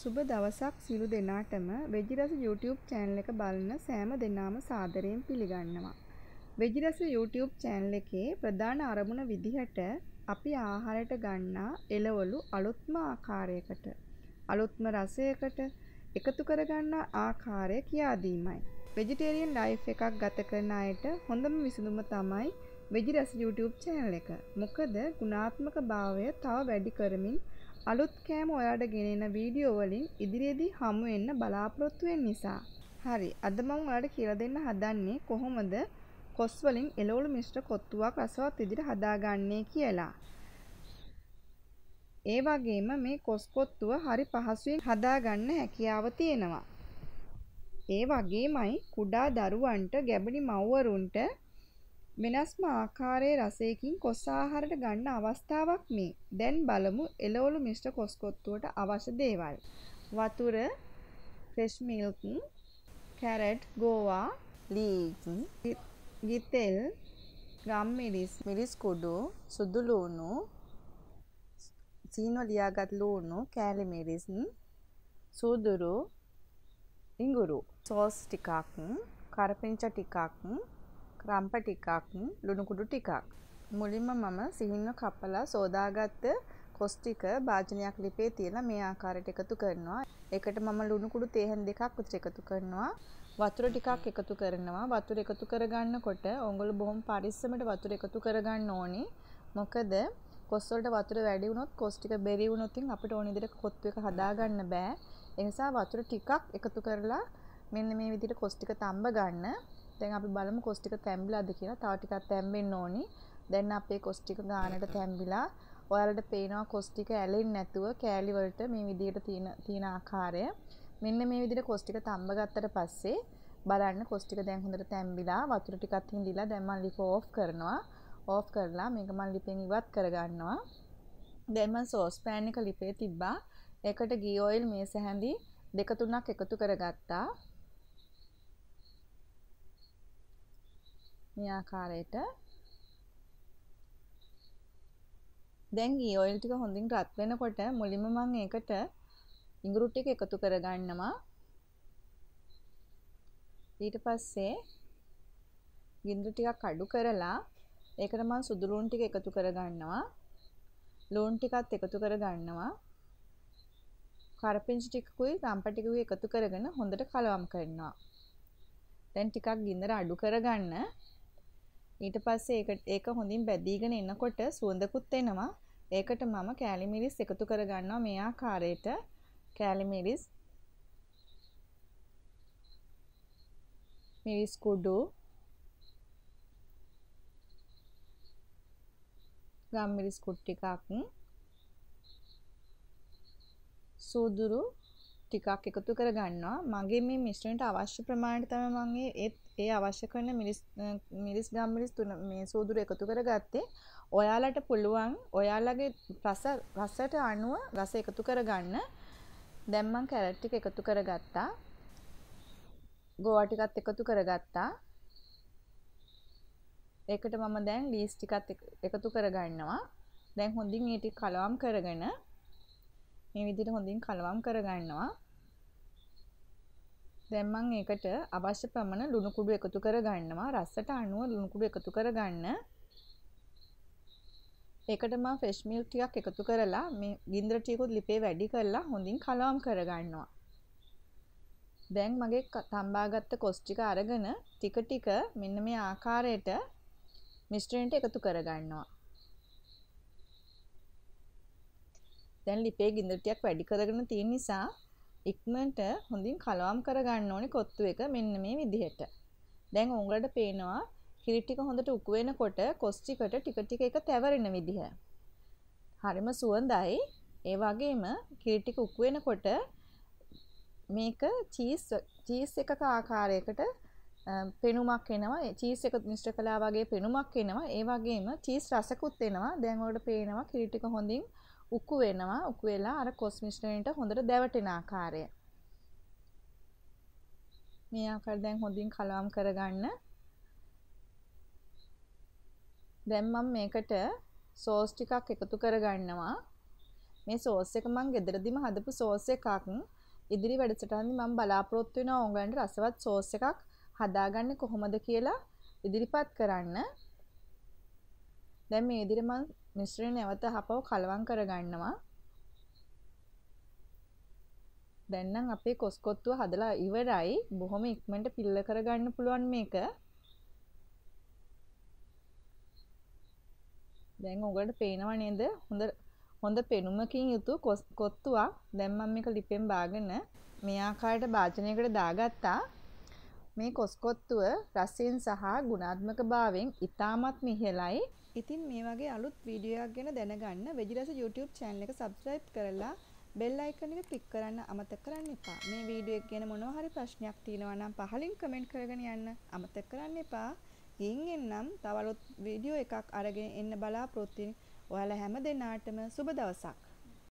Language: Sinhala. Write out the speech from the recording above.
සුබ දවසක් සිළු දෙනාටම වෙජිරස YouTube channel එක බලන සෑම දෙනාම සාදරයෙන් පිළිගන්නවා. වෙජිරස YouTube channel එකේ ප්‍රධාන අරමුණ විදිහට අපි ආහාරයට ගන්නා එළවලු අලුත්ම ආකාරයකට අලුත්ම රසයකට එකතු කරගන්නා ආකාරය කියා දීමයි. vegetarian life එකක් ගත කරන අයට හොඳම විසඳුම තමයි වෙජිරස YouTube channel එක. මොකද ගුණාත්මක භාවය තව වැඩි කරමින් අලුත් කෑම ඔයාට ගෙනෙන වීඩියෝ වලින් ඉදිරියේදී හමු වෙන්න බලාපොරොත්තු වෙන නිසා. හරි. අද මම ඔයාලට කියලා දෙන්න හදන්නේ කොහොමද කොස් වලින් එළවලු මිශ්‍ර කොත්තුවක් රසවත් විදිහට හදාගන්නේ කියලා. ඒ වගේම මේ කොස් කොත්තුව හරි පහසුවෙන් හදාගන්න හැකියාව තියෙනවා. ඒ වගේමයි කුඩා දරුවන්ට ගැබිණි මව්වරුන්ට වෙනස්ම ආකාරයේ රසයකින් කොස් ආහාරයට ගන්න අවස්ථාවක් මේ. දැන් බලමු එළවලු මිශ්‍ර කොස්කොත්තුවට අවශ්‍ය දේවල්. වතුර, ෆ්‍රෙෂ් මිල්ක්, කැරට්, ගෝවා, ලීස්, ගිතෙල්, ගම් මිරිස්, මිරිස් කුඩු, සුදු ලූණු, සීනෝ ලියාගත් ලූණු, කෑලි මිරිස්, සූදුරු, ඉඟුරු, සෝස් ටිකක්, කරපිංචා ටිකක් රම්ප ටිකක් ලුණු කුඩු ටිකක් මුලින්ම මම සිහින්ව කපලා සෝදාගත්ත කොස් ටික භාජනයක් ලිපේ තියලා මේ ආකාරයට එකතු කරනවා. ඒකට මම ලුණු කුඩු තේහෙන් දෙකක් විතර එකතු කරනවා. වතුර ටිකක් එකතු කරනවා. වතුර එකතු කරගන්නකොට ඔඟුල බොහොම පරිස්සමට වතුර එකතු කරගන්න ඕනේ. මොකද කොස් වලට වතුර වැඩි වුණොත් කොස් ටික බෙරි වුණොත් අපිට ඕන විදිහට කොත්තු එක හදාගන්න බෑ. ඒ නිසා වතුර ටිකක් එකතු කරලා මෙන්න මේ විදිහට කොස් ටික තඹ ගන්න. දැන් අපි බලමු කොස් ටික තැම්බිලාද කියලා. තව ටිකක් තැම්බෙන්න ඕනි. දැන් අපේ කොස් ටික ගානට තැම්බිලා. ඔයාලට පේනවා කොස් ටික ඇලෙන්නේ නැතුව කෑලි වලට මේ විදිහට තියෙන තියෙන ආකාරය. මෙන්න මේ විදිහට කොස් ටික තම්බ ගත්තට පස්සේ බලන්න කොස් ටික දැන් හොඳට තැම්බිලා වතුර ටිකක් හිඳිලා දැන් මම ලිප ඕෆ් කරනවා. ඕෆ් කරලා මේක මම ලිපෙන් ඉවත් කරගන්නවා. දැන් මම සෝස් පෑන් එක ලිපේ තිබ්බා. ඒකට ගී ඔයිල් මේ සැහැඳි දෙක තුනක් එකතු කරගත්තා. මේ ආකාරයට දැන් ඊ ඔයිල් ටික හොඳින් රත් වෙනකොට මුලින්ම මම ඒකට ඉඟුරු ටික එකතු කරගන්නවා ඊට පස්සේ ගින්දර ටිකක් අඩු කරලා ඒකට මම සුදු ලූණු ටික එකතු කරගන්නවා ලූණු ටිකත් එකතු කරගන්නවා කරපිංචි ටිකකුයි රම්ප ටිකකුයි එකතු කරගෙන හොඳට කලවම් කරනවා දැන් ටිකක් ගින්දර අඩු කරගන්න ඊට පස්සේ ඒක ඒක හොඳින් බැදීගෙන එනකොට සුවඳකුත් එනවා. ඒකට මම කෑලි මිරිස් එකතු කරගන්නවා මේ ආකාරයට. කෑලි මිරිස් මිරිස් කුඩු ගම්මිරිස් කුට්ටිකක් සූදුරු ටිකක් එකතු කරගන්නවා. මගේ මේ මිශ්‍රණයට අවශ්‍ය ප්‍රමාණයට තමයි මම ඒ අවශ්‍ය කරන මිරිස් මිරිස් ගම් මිරිස් තුන මේ සූදුර එකතු කරගත්තේ. ඔයාලට පුළුවන් ඔයාලගේ රස රසට අනුව රස එකතු කරගන්න. දැන් මම කැරට් ටික එකතු කරගත්තා. ගෝවා ටිකත් එකතු කරගත්තා. ඒකට මම දැන් ලීස් ටිකත් එකතු කරගන්නවා. දැන් හොඳින් ඒ ටික කලවම් කරගෙන මේ විදිහට හොඳින් කලවම් කරගන්නවා. දැන් මම ඒකට අවශ්‍ය ප්‍රමාණ ලුණු කුඩු එකතු කරගන්නවා. රසට අනුව ලුණු කුඩු එකතු කරගන්න. ඒකට මම ෆ්‍රෙෂ් මිල්ක් ටිකක් එකතු කරලා මේ ගින්දර ටිකකුත් ලිපේ වැඩි කරලා හොඳින් කලවම් කරගන්නවා. දැන් මගේ තම්බාගත්ත කොස් ටික අරගෙන ටික ටික මෙන්න මේ ආකාරයට මිශ්‍රණයට එකතු කරගන්නවා. දැන් ලිපේ ගින්දර ටිකක් වැඩි කරගෙන තියෙන නිසා ඉක්මනට හොඳින් කලවම් කරගන්න ඕනේ කොත්තු එක මෙන්න මේ විදිහට. දැන් උංගලට පේනවා කිරි ටික හොඳට උකු වෙනකොට කොස් ටිකට ටික ටික එක තැවරෙන විදිහ. හරිම සුවඳයි. ඒ වගේම කිරි ටික උකු වෙනකොට මේක චීස් චීස් එකක ආකාරයකට පෙනුමක් එනවා චීස් එක මිශ්‍ර කළා වගේ පෙනුමක් එනවා ඒ වගේම චීස් රසකුත් එනවා දැන් ඔයාලට පේනවා කිරි ටික හොඳින් උකු වෙනවා උකු වෙලා අර කොස් මිශ්‍රණයට හොඳට දැවටෙන ආකාරය මේ ආකාර දැන් හොඳින් කලවම් කරගන්න දැන් මම මේකට සෝස් ටිකක් එකතු කරගන්නවා මේ සෝස් එක මම ගෙදරදීම හදපු සෝස් එකක් ඉදිරි වැඩසටහනදී මම බලාපොරොත්තු වෙනවා ඕගලන්ට රසවත් සෝස් එකක් හදාගන්නේ කොහොමද කියලා ඉදිරිපත් කරන්න දැන් මේ ඉදිරිය මම මිශ්‍රය නැවත හපව කලවම් කරගන්නවා. දැන් නම් අපේ කොස්කොත්තුව හදලා ඉවරයි. බොහොම ඉක්මනට පිල්ල කරගන්න පුළුවන් මේක. දැන් ඔයගලට පේනව නේද? හොඳ හොඳ පෙනුමකින් යුතු කොත්තුවක්. දැන් මම මේක ලිපෙන් බාගෙන මේ ආකාරයට භාජනයකට දාගත්තා. මේ කොස්කොත්තුව රසයෙන් සහ ගුණාත්මක භාවයෙන් ඉතාමත් මිහිලයි. ඉතින් මේ වගේ අලුත් වීඩියෝයක් ගැන දැනගන්න වෙජිරස YouTube channel එක subscribe කරලා bell icon එක click කරන්න අමතක කරන්න එපා. මේ වීඩියෝ එක ගැන මොනවා හරි ප්‍රශ්නයක් තියෙනවා නම් පහලින් comment කරගෙන යන්න අමතක කරන්න එපා. ගින් එන්නම් තව අලුත් වීඩියෝ එකක් අරගෙන එන්න බලාපොරොත්තු වෙන ඔයාලා හැම දෙනාටම සුබ දවසක්.